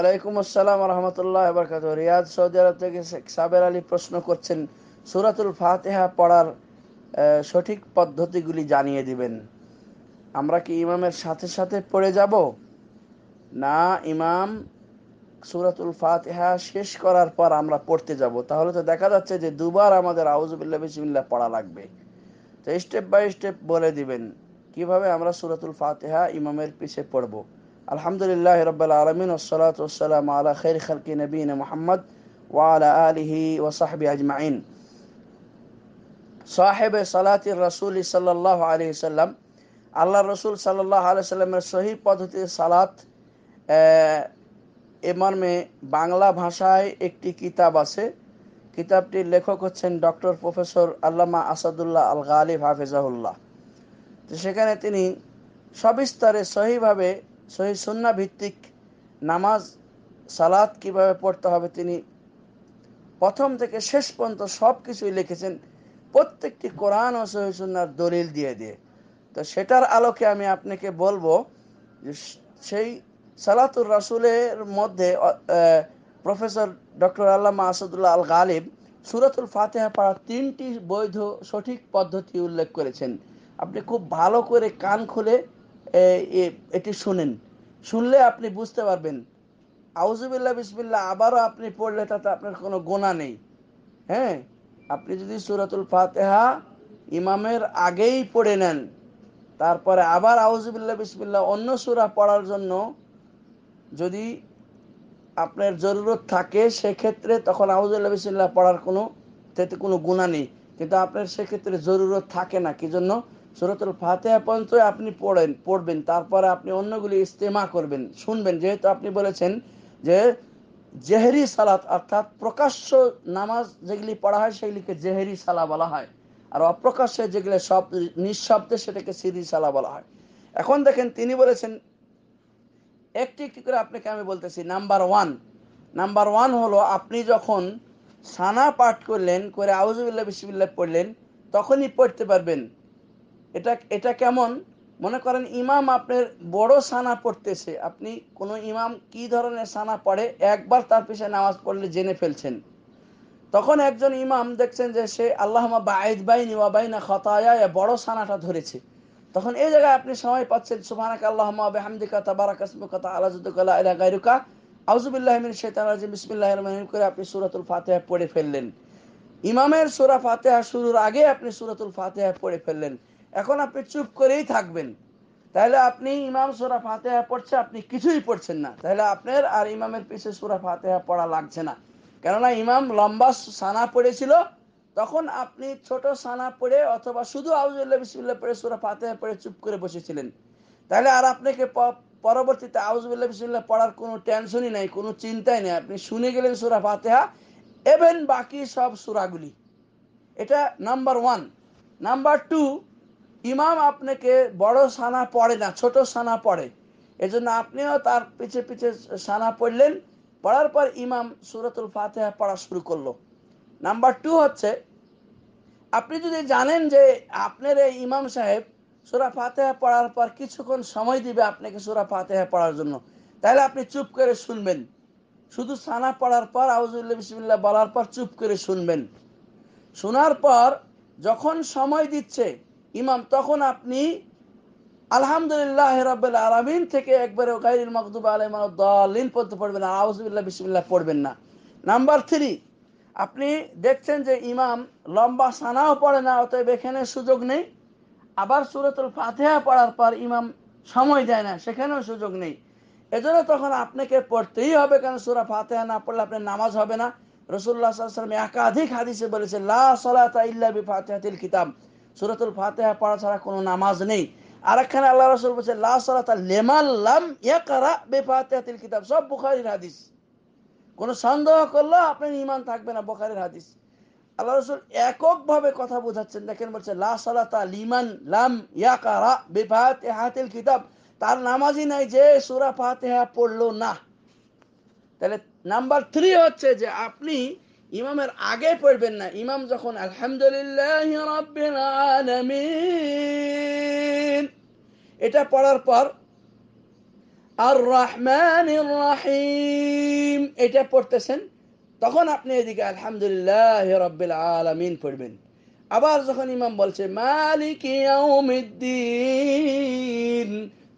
আলাইকুম আসসালাম রহমতুল্লাহ বরকাত রিয়াদ সৌদি আরব থেকে সাবের আলী প্রশ্ন করছেন সুরাতুল ফাতেহা পড়ার সঠিক পদ্ধতিগুলি জানিয়ে দিবেন আমরা কি ইমামের সাথে সাথে পড়ে যাব না ইমাম সুরাতুল ফাতেহা শেষ করার পর আমরা পড়তে যাব তাহলে তো দেখা যাচ্ছে যে দুবার আমাদের আউজবিল্লা বিসমিল্লা পড়া লাগবে তো স্টেপ বাই স্টেপ বলে দিবেন কিভাবে আমরা সুরাতুল ফাতেহা ইমামের পিছে পড়বো আলহামদুলিল্লাহ রব্বাল আলমিন ওসলাত আলা খের খালকি নবীন মোহাম্মদ ওয়ালা আলহি ওসাহবি আজমাইন সাহেব সালাত রসুল সাল্লাহ আলি সাল্লাম আল্লাহ রসুল সাল্লাহ আলি সাল্লামের সহি পদ্ধতি সালাত এ বাংলা ভাষায় একটি কিতাব আছে কিতাবটির লেখক হচ্ছেন ডক্টর প্রফেসর আল্লামা আসাদুল্লাহ আল গালিব হাফিজাহুল্লাহ তো সেখানে তিনি সবিস্তারে সহিভাবে সহি সন্না ভিত্তিক নামাজ সালাদ কিভাবে পড়তে হবে তিনি প্রথম থেকে শেষ পর্যন্ত সব কিছুই লিখেছেন প্রত্যেকটি কোরআন ও সহিসুন্নার দলিল দিয়ে দিয়ে তো সেটার আলোকে আমি আপনাকে বলবো যে সেই সালাতুর রাসুলের মধ্যে প্রফেসর ডক্টর আল্লামা আসাদুল্লাহ আল গালিব সুরাতুল ফাতেহা পাড়া তিনটি বৈধ সঠিক পদ্ধতি উল্লেখ করেছেন আপনি খুব ভালো করে কান খুলে এটি শুনেন শুনলে আপনি বুঝতে পারবেন আউজুবিল্লা বিসমিল্লা আবারও আপনি পড়লে তাতে আপনার কোনো গোনা নেই হ্যাঁ আপনি যদি সুরাতুল ফাতেহা ইমামের আগেই পড়ে নেন তারপরে আবার আউজুবিল্লা বিসমিল্লা অন্য সুরা পড়ার জন্য যদি আপনার জরুরত থাকে সেক্ষেত্রে তখন আউজুল্লা বিসমিল্লা পড়ার কোনো তাতে কোনো গুণা নেই কিন্তু আপনার সেক্ষেত্রে জরুরত থাকে না কি জন্য সুরতুল ফাতেহা পর্যন্ত আপনি পড়েন পড়বেন তারপরে আপনি অন্যগুলি ইস্তেমা করবেন শুনবেন যেহেতু আপনি বলেছেন যে জেহেরি সালাত অর্থাৎ প্রকাশ্য নামাজ যেগুলি পড়া হয় সেগুলিকে জেহেরি সালা বলা হয় আর অপ্রকাশ্যে যেগুলি সব নিঃশব্দে সেটাকে সিরি সালা বলা হয় এখন দেখেন তিনি বলেছেন একটি একটি করে আপনাকে আমি বলতেছি নাম্বার ওয়ান নাম্বার ওয়ান হলো আপনি যখন সানা পাঠ করলেন করে আউজুবিল্লা বিসমিল্লা পড়লেন তখনই পড়তে পারবেন এটা এটা কেমন মনে করেন ইমাম আপনার বড় সানা পড়তেছে আপনি কোন ইমাম কি ধরনের সানা পড়ে একবার তার পিছনে নামাজ পড়লে জেনে ফেলছেন তখন একজন ইমাম দেখছেন যে সে আল্লাহ বাঈদ বাইন ওয়া বাইনা খতায়া বড় সানাটা ধরেছে তখন এই জায়গায় আপনি সময় পাচ্ছেন সুবহানাক আল্লাহুম্মা বিহামদিকা তাবারাকাসমুকা তাআলা জাদুকা ইলা গায়রুকা আউযুবিল্লাহি মিনাশ শাইতানির রাজিম বিসমিল্লাহির রহমানির করে আপনি সূরাতুল ফাতিহা পড়ে ফেললেন ইমামের সূরা ফাতিহা শুরুর আগে আপনি সূরাতুল ফাতিহা পড়ে ফেললেন এখন আপনি চুপ করেই থাকবেন তাহলে আপনি ইমাম সুরা ফাতেহা পড়ছে আপনি কিছুই পড়ছেন না তাহলে আপনার আর ইমামের পিছে সুরা ফাতেহা পড়া লাগছে না কেননা ইমাম লম্বা সানা পড়েছিল তখন আপনি ছোট সানা পড়ে অথবা শুধু আউজুল্লাহ বিসমুল্লাহ পড়ে সুরা ফাতেহা পড়ে চুপ করে বসেছিলেন তাহলে আর আপনাকে পরবর্তীতে আউজুল্লাহ বিসমুল্লাহ পড়ার কোনো টেনশনই নাই কোনো চিন্তাই নেই আপনি শুনে গেলেন সুরা ফাতেহা এভেন বাকি সব সুরাগুলি এটা নাম্বার ওয়ান নাম্বার টু ইমাম আপনাকে বড় সানা পড়ে না ছোট সানা পড়ে এজন্য আপনিও তার পিছে পিছে সানা পড়লেন পড়ার পর ইমাম সুরতুল ফাতেহা পড়া শুরু করলো নাম্বার টু হচ্ছে আপনি যদি জানেন যে আপনার এই ইমাম সাহেব সুরা ফাতেহা পড়ার পর কিছুক্ষণ সময় দিবে আপনাকে সুরা ফাতেহা পড়ার জন্য তাহলে আপনি চুপ করে শুনবেন শুধু সানা পড়ার পর আউজুল্লাহ বিসমিল্লা বলার পর চুপ করে শুনবেন শোনার পর যখন সময় দিচ্ছে ইমাম তখন আপনি আলহামদুলিল্লাহ রাব্বুল আলামিন থেকে একবারে গাইরুল মাকদুব আলাইহিম দলিন পড়তে পড়বেন আর আউযুবিল্লাহ বিসমিল্লাহ পড়বেন না নাম্বার থ্রি আপনি দেখছেন যে ইমাম লম্বা সানাও পড়ে না অতএব এখানে সুযোগ নেই আবার সুরতুল ফাতেহা পড়ার পর ইমাম সময় দেয় না সেখানেও সুযোগ নেই এজন্য তখন আপনাকে পড়তেই হবে কেন সুরা ফাতেহা না পড়লে আপনার নামাজ হবে না রসুল্লাহ সাল্লাম একাধিক হাদিসে বলেছে লা সলাতা ইল্লা বি ফাতেহাতিল কিতাব সুরাতুল ফাতেহা পড়া ছাড়া কোনো নামাজ নেই আর একখানে আল্লাহ রসুল বলছে লা লেমাল্লাম ইয়াকারা কিতাব সব বুখারির হাদিস কোনো সন্দেহ করলো আপনার ইমান থাকবে না বোখারের হাদিস আল্লাহ রসুল এককভাবে কথা বোঝাচ্ছেন দেখেন বলছে লা লিমান লাম ইয়াকারা বে ফাতেহাতিল কিতাব তার নামাজই নাই যে সুরা ফাতেহা পড়লো না তাহলে নাম্বার থ্রি হচ্ছে যে আপনি ইমামের আগে পড়বেন না ইমাম যখন আলহামদুলিল্লাহ রব্বিল এটা পড়ার পর আর রহমান রাহিম এটা পড়তেছেন তখন আপনি এদিকে আলহামদুলিল্লাহ রব্বিল আলমিন পড়বেন আবার যখন ইমাম বলছে মালিক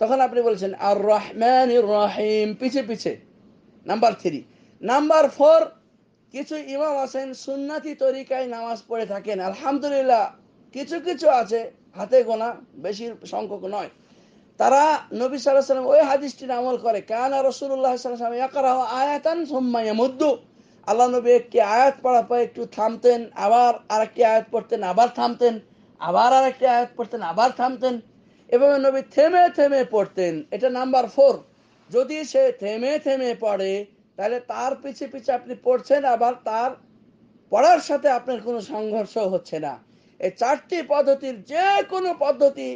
তখন আপনি বলছেন আর রহমান রাহিম পিছে পিছে নাম্বার থ্রি নাম্বার ফোর কিছু ইমাম আছেন সুন্নাতি তরিকায় নামাজ পড়ে থাকেন আলহামদুলিল্লাহ কিছু কিছু আছে হাতে গোনা বেশি সংখ্যক নয় তারা নবী সাল্লাহ সাল্লাম ওই হাদিসটির আমল করে কানা রসুল্লাহ সাল্লাম আয়াতান সোম্মাইয়া মুদ্দু আল্লাহ নবী একটি আয়াত পড়া পায় একটু থামতেন আবার আরেকটি আয়াত পড়তেন আবার থামতেন আবার আরেকটি আয়াত পড়তেন আবার থামতেন এবং নবী থেমে থেমে পড়তেন এটা নাম্বার ফোর যদি সে থেমে থেমে পড়ে তাহলে তার পিছিয়ে পিছিয়ে আপনি পড়ছেন আবার তার পড়ার সাথে আপনার কোনো সংঘর্ষ হচ্ছে না এই চারটি পদ্ধতির যে কোনো পদ্ধতি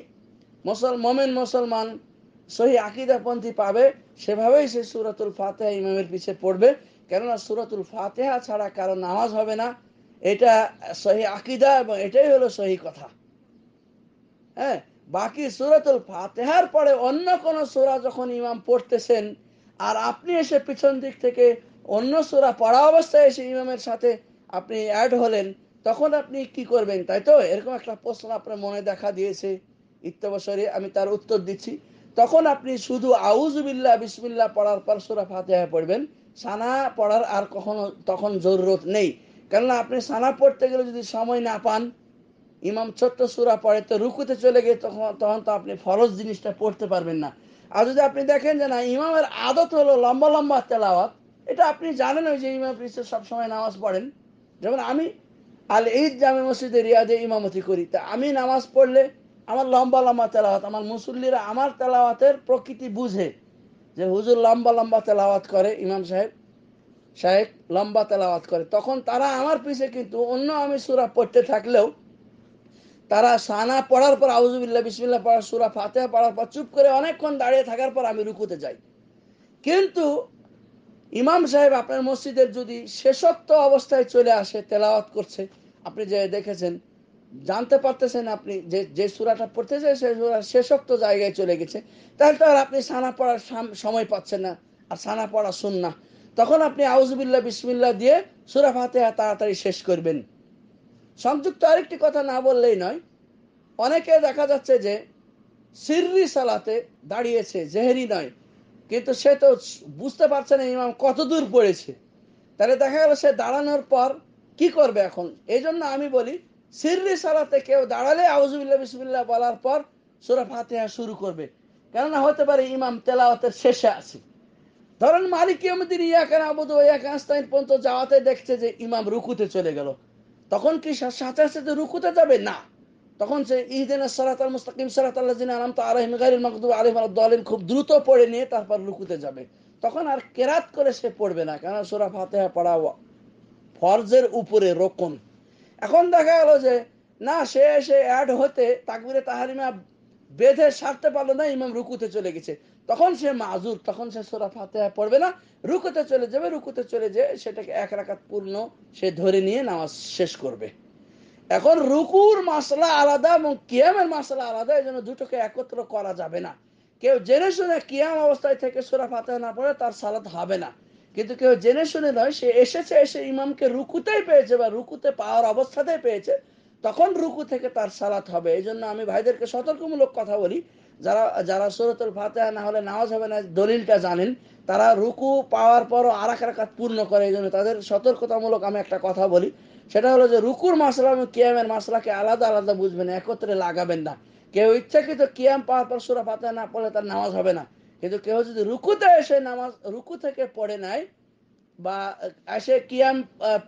মুসল মোমেন মুসলমান সহি আকিদাপন্থী পাবে সেভাবেই সে সুরাতুল ফাতেহা ইমামের পিছিয়ে পড়বে কেননা সুরাতুল ফাতেহা ছাড়া কারো নামাজ হবে না এটা সহি আকিদা এবং এটাই হলো সহি কথা হ্যাঁ বাকি সুরাতুল ফাতেহার পরে অন্য কোন সুরা যখন ইমাম পড়তেছেন আর আপনি এসে পিছন দিক থেকে অন্য সুরা পড়া অবস্থায় এসে ইমামের সাথে আপনি অ্যাড হলেন তখন আপনি কি করবেন তাই তো এরকম একটা প্রশ্ন আপনার মনে দেখা দিয়েছে ইত্যবসরে আমি তার উত্তর দিচ্ছি তখন আপনি শুধু আউজবিল্লা বিসমিল্লা পড়ার পর সুরা ফাতেহা পড়বেন সানা পড়ার আর কখনো তখন জরুরত নেই কেননা আপনি সানা পড়তে গেলে যদি সময় না পান ইমাম ছোট্ট সুরা পড়ে তো রুকুতে চলে গিয়ে তখন তখন তো আপনি ফরজ জিনিসটা পড়তে পারবেন না আর যদি আপনি দেখেন যে না ইমামের আদত হলো লম্বা লম্বা তেলাওয়াত এটা আপনি জানেন ওই যে ইমাম প্রিন্সের সবসময় নামাজ পড়েন যেমন আমি আল ঈদ জামে মসজিদে রিয়াজে ইমামতি করি তা আমি নামাজ পড়লে আমার লম্বা লম্বা তেলাওয়াত আমার মুসল্লিরা আমার তেলাওয়াতের প্রকৃতি বুঝে যে হুজুর লম্বা লম্বা তেলাওয়াত করে ইমাম সাহেব সাহেব লম্বা তেলাওয়াত করে তখন তারা আমার পিছে কিন্তু অন্য আমি সুরা পড়তে থাকলেও তারা সানা পড়ার পর আউজুবিল্লা বিসমিল্লা পড়ার সুরা ফাতে পড়ার পর চুপ করে অনেকক্ষণ দাঁড়িয়ে থাকার পর আমি রুকুতে যাই কিন্তু ইমাম সাহেব আপনার মসজিদের যদি শেষত্ব অবস্থায় চলে আসে তেলাওয়াত করছে আপনি যে দেখেছেন জানতে পারতেছেন আপনি যে যে সুরাটা পড়তে চাই সেই সুরা শেষত্ব জায়গায় চলে গেছে তাহলে তো আর আপনি সানা পড়ার সময় পাচ্ছেন না আর সানা পড়া শুন না তখন আপনি আউজবিল্লা বিসমিল্লা দিয়ে সুরা ফাতে তাড়াতাড়ি শেষ করবেন সংযুক্ত আরেকটি কথা না বললেই নয় অনেকে দেখা যাচ্ছে যে সিররি সালাতে দাঁড়িয়েছে জেহেরি নয় কিন্তু সে তো বুঝতে পারছে না ইমাম কত দূর পড়েছে তাহলে দেখা গেল সে দাঁড়ানোর পর কি করবে এখন এই জন্য আমি বলি সিররি সালাতে কেউ দাঁড়ালে আউজুবিল্লা বিসমুল্লাহ বলার পর সুরা ফাতেহা শুরু করবে কেননা হতে পারে ইমাম তেলাওয়াতের শেষে আছে ধরেন মালিক ইয়ামুদ্দিন ইয়াকান আবুদ ইয়াকান আস্তাইন পর্যন্ত যাওয়াতে দেখছে যে ইমাম রুকুতে চলে গেল তখন কি সাথে সাথে রুকুতে যাবে না তখন সে ইহদিন সরাত আল মুস্তাকিম সরাত আল্লাহ জিন আলাম তো আলহিম গাইল মকদুব আলহিম আলাদ্দিন খুব দ্রুত পড়ে নিয়ে তারপর রুকুতে যাবে তখন আর কেরাত করে সে পড়বে না কেন সোরা ফাতেহা পড়া ফরজের উপরে রোকন এখন দেখা গেল যে না সে এসে অ্যাড হতে তাকবিরে তাহারিমা বেঁধে সারতে পারলো না ইমাম রুকুতে চলে গেছে তখন সে মাজুর তখন সে সোরা ফাতেহা পড়বে না রুকুতে চলে যাবে রুকুতে চলে যেয়ে সেটাকে এক রাখাত পূর্ণ সে ধরে নিয়ে নামাজ শেষ করবে এখন রুকুর মাসলা আলাদা এবং কিয়ামের মাসলা আলাদা এই জন্য দুটোকে একত্র করা যাবে না কেউ জেনে শুনে কিয়াম অবস্থায় থেকে সোরা ফাতেহা না পড়ে তার সালাদ হবে না কিন্তু কেউ জেনে শুনে নয় সে এসেছে এসে ইমামকে রুকুতেই পেয়েছে বা রুকুতে পাওয়ার অবস্থাতেই পেয়েছে তখন রুকু থেকে তার সালাত হবে এই জন্য আমি ভাইদেরকে সতর্কমূলক কথা বলি যারা যারা সুরতুল ফাতেহা না হলে নামাজ হবে না দলিলটা জানেন তারা রুকু পাওয়ার পরও আর এক রাখাত পূর্ণ করে এই জন্য তাদের সতর্কতামূলক আমি একটা কথা বলি সেটা হলো যে রুকুর মাসলা এবং কিয়ামের মাসলাকে আলাদা আলাদা বুঝবেন একত্রে লাগাবেন না কেউ ইচ্ছাকৃত কিয়াম পাওয়ার পর সুরা ফাতে না পড়লে তার নামাজ হবে না কিন্তু কেউ যদি রুকুতে এসে নামাজ রুকু থেকে পড়ে নাই বা এসে কিয়াম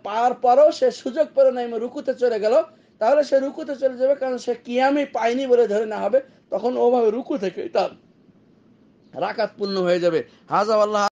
পাওয়ার পরও সে সুযোগ পেল না রুকুতে চলে গেল তাহলে সে রুকুতে চলে যাবে কারণ সে কিয়ামই পায়নি বলে ধরে না হবে তখন ওভাবে রুকু থেকে এটা রাকাত পূর্ণ হয়ে যাবে হাজা আল্লাহ